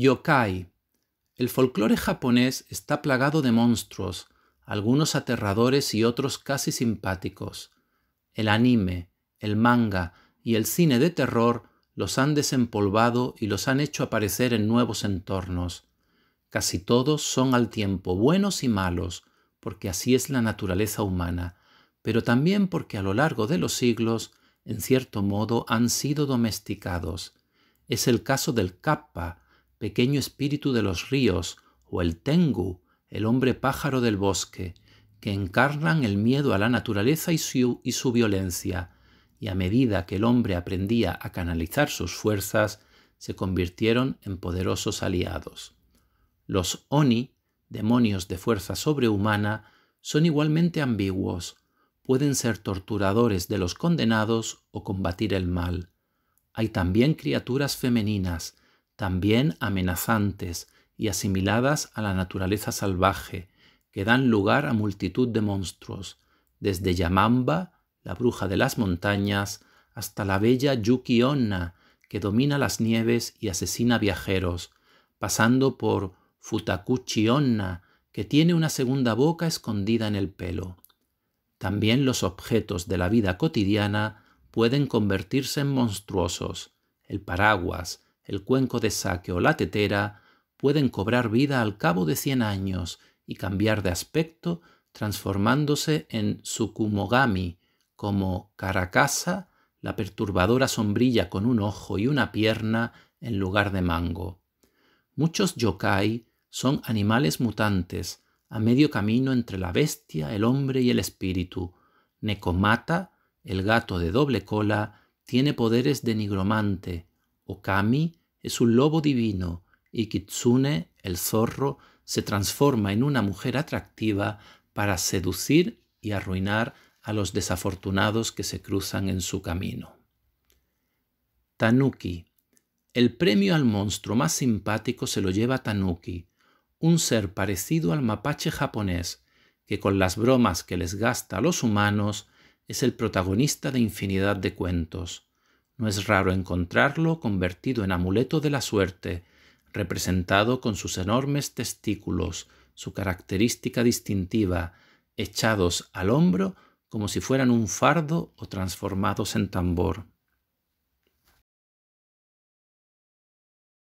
Yokai. El folclore japonés está plagado de monstruos, algunos aterradores y otros casi simpáticos. El anime, el manga y el cine de terror los han desempolvado y los han hecho aparecer en nuevos entornos. Casi todos son al tiempo buenos y malos, porque así es la naturaleza humana, pero también porque a lo largo de los siglos, en cierto modo, han sido domesticados. Es el caso del kappa, pequeño espíritu de los ríos, o el Tengu, el hombre pájaro del bosque, que encarnan el miedo a la naturaleza y su, y su violencia, y a medida que el hombre aprendía a canalizar sus fuerzas, se convirtieron en poderosos aliados. Los Oni, demonios de fuerza sobrehumana, son igualmente ambiguos, pueden ser torturadores de los condenados o combatir el mal. Hay también criaturas femeninas, también amenazantes y asimiladas a la naturaleza salvaje, que dan lugar a multitud de monstruos, desde Yamamba, la bruja de las montañas, hasta la bella Yuki Onna, que domina las nieves y asesina viajeros, pasando por Futakuchi Onna, que tiene una segunda boca escondida en el pelo. También los objetos de la vida cotidiana pueden convertirse en monstruosos, el paraguas, el cuenco de saque o la tetera pueden cobrar vida al cabo de cien años y cambiar de aspecto transformándose en Sukumogami, como caracasa, la perturbadora sombrilla con un ojo y una pierna en lugar de mango. Muchos yokai son animales mutantes, a medio camino entre la bestia, el hombre y el espíritu. Nekomata, el gato de doble cola, tiene poderes de nigromante, Okami es un lobo divino y Kitsune, el zorro, se transforma en una mujer atractiva para seducir y arruinar a los desafortunados que se cruzan en su camino. Tanuki. El premio al monstruo más simpático se lo lleva Tanuki, un ser parecido al mapache japonés, que con las bromas que les gasta a los humanos es el protagonista de infinidad de cuentos. No es raro encontrarlo convertido en amuleto de la suerte, representado con sus enormes testículos, su característica distintiva, echados al hombro como si fueran un fardo o transformados en tambor.